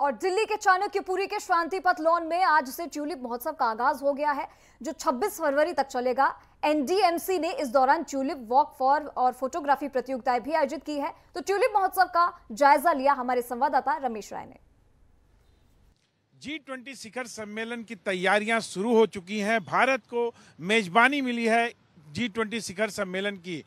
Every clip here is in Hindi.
और दिल्ली के चाणक्यपुरी के शांति पथ लॉन में आज से ट्यूलिप महोत्सव का आगाज हो गया है जो 26 फरवरी तक चलेगा एनडीएमसी ने इस दौरान ट्यूलिप वॉक फॉर और फोटोग्राफी प्रतियोगिताएं भी आयोजित की है तो ट्यूलिप महोत्सव का जायजा लिया हमारे संवाददाता रमेश राय ने जी ट्वेंटी शिखर सम्मेलन की तैयारियां शुरू हो चुकी हैं भारत को मेजबानी मिली है जी ट्वेंटी शिखर सम्मेलन की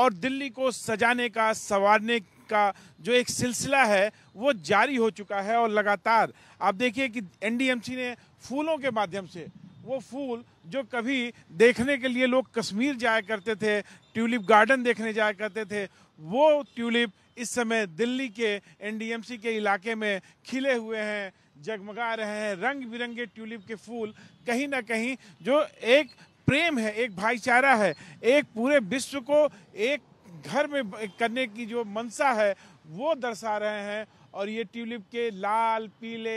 और दिल्ली को सजाने का संवारने का जो एक सिलसिला है वो जारी हो चुका है और लगातार आप देखिए कि एनडीएमसी ने फूलों के माध्यम से वो फूल जो कभी देखने के लिए लोग कश्मीर जाया करते थे ट्यूलिप गार्डन देखने जाया करते थे वो ट्यूलिप इस समय दिल्ली के एनडीएमसी के इलाके में खिले हुए हैं जगमगा रहे हैं रंग बिरंगे ट्यूलिप के फूल कहीं ना कहीं जो एक प्रेम है एक भाईचारा है एक पूरे विश्व को एक घर में करने की जो मनसा है वो दर्शा रहे हैं और ये ट्यूलिप के लाल पीले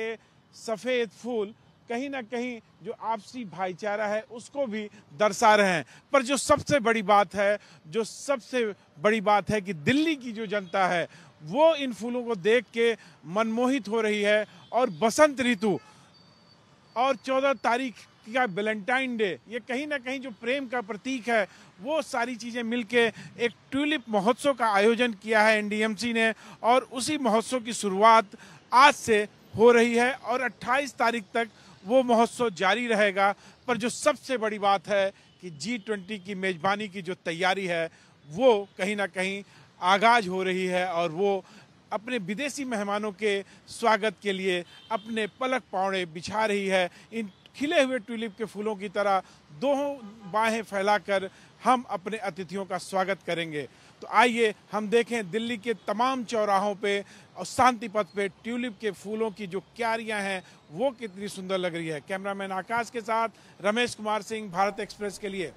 सफ़ेद फूल कहीं ना कहीं जो आपसी भाईचारा है उसको भी दर्शा रहे हैं पर जो सबसे बड़ी बात है जो सबसे बड़ी बात है कि दिल्ली की जो जनता है वो इन फूलों को देख के मनमोहित हो रही है और बसंत ऋतु और चौदह तारीख या वेलेंटाइन डे ये कहीं ना कहीं जो प्रेम का प्रतीक है वो सारी चीज़ें मिलके एक ट्यूलिप महोत्सव का आयोजन किया है एनडीएमसी ने और उसी महोत्सव की शुरुआत आज से हो रही है और 28 तारीख तक वो महोत्सव जारी रहेगा पर जो सबसे बड़ी बात है कि जी ट्वेंटी की मेज़बानी की जो तैयारी है वो कहीं ना कहीं आगाज हो रही है और वो अपने विदेशी मेहमानों के स्वागत के लिए अपने पलक पावड़े बिछा रही है इन खिले हुए ट्यूलिप के फूलों की तरह दो बाहें फैलाकर हम अपने अतिथियों का स्वागत करेंगे तो आइए हम देखें दिल्ली के तमाम चौराहों पे और शांति पथ पे ट्यूलिप के फूलों की जो क्यारियां हैं वो कितनी सुंदर लग रही है कैमरामैन आकाश के साथ रमेश कुमार सिंह भारत एक्सप्रेस के लिए